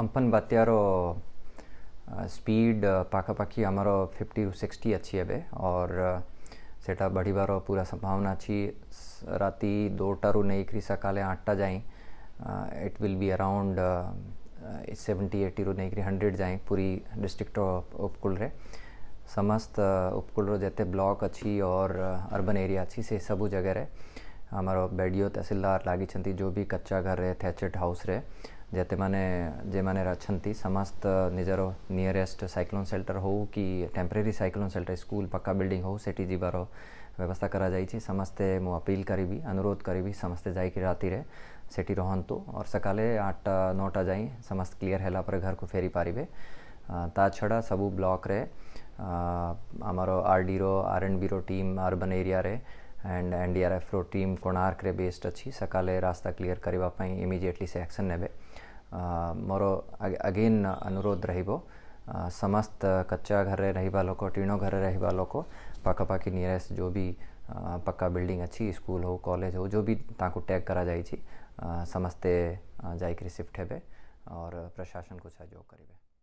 Amphan बात्यार speed पखापाखी आमर fifty रू sixty अच्छी एवं और सेटा बढ़वार पूरा संभावना अच्छी राति रू नहीं सका आठटा जाए it will be around seventy eighty रू नहीं हंड्रेड जाए पूरी डिस्ट्रिक्ट उपकूल समस्त उपकूल जिते ब्लक अच्छी और अर्बन एरिया अच्छी से सबू जगह आमर बेडियो तहसीलदार लगी जो भी कच्चा घर रे थेचेड हाउस रे जेते माने जे माने अच्छा समस्त निजर नियरेस्ट साइक्लोन सेल्टर हो कि टेम्परेरी साइक्लोन सेल्टर स्कूल पक्का बिल्डिंग हो सेठी जबार व्यवस्था करा जाई छी समस्ते मु अपील करी अनुरोध करी समस्ते जाई कि राती रे सेठी रहंतु और सकाले 8 9 जाय समस्त क्लियर हैला पर घर को फेरी पारिबे ता छडा सबु ब्लॉक रे हमरो आरडी रो आरएनबी रो टीम अर्बन एरिया रे एंड एनडीआरएफ रो टीम कोणार्क रीम बेस्ड अच्छी सकाले रास्ता क्लीयर करने इमिजिएटली से एक्शन ने मोर अगेन अनुरोध रहिबो समस्त कच्चा घर रहिबा लोक टीणो घर रहिबा लोक पाखापाखि नियरेस्ट जो भी पक्का बिल्डिंग अच्छी स्कूल हो कॉलेज हो जो भी ताको टैग करा जाए समस्ते जाकर सिफ्ट हे और प्रशासन को सहयोग करेंगे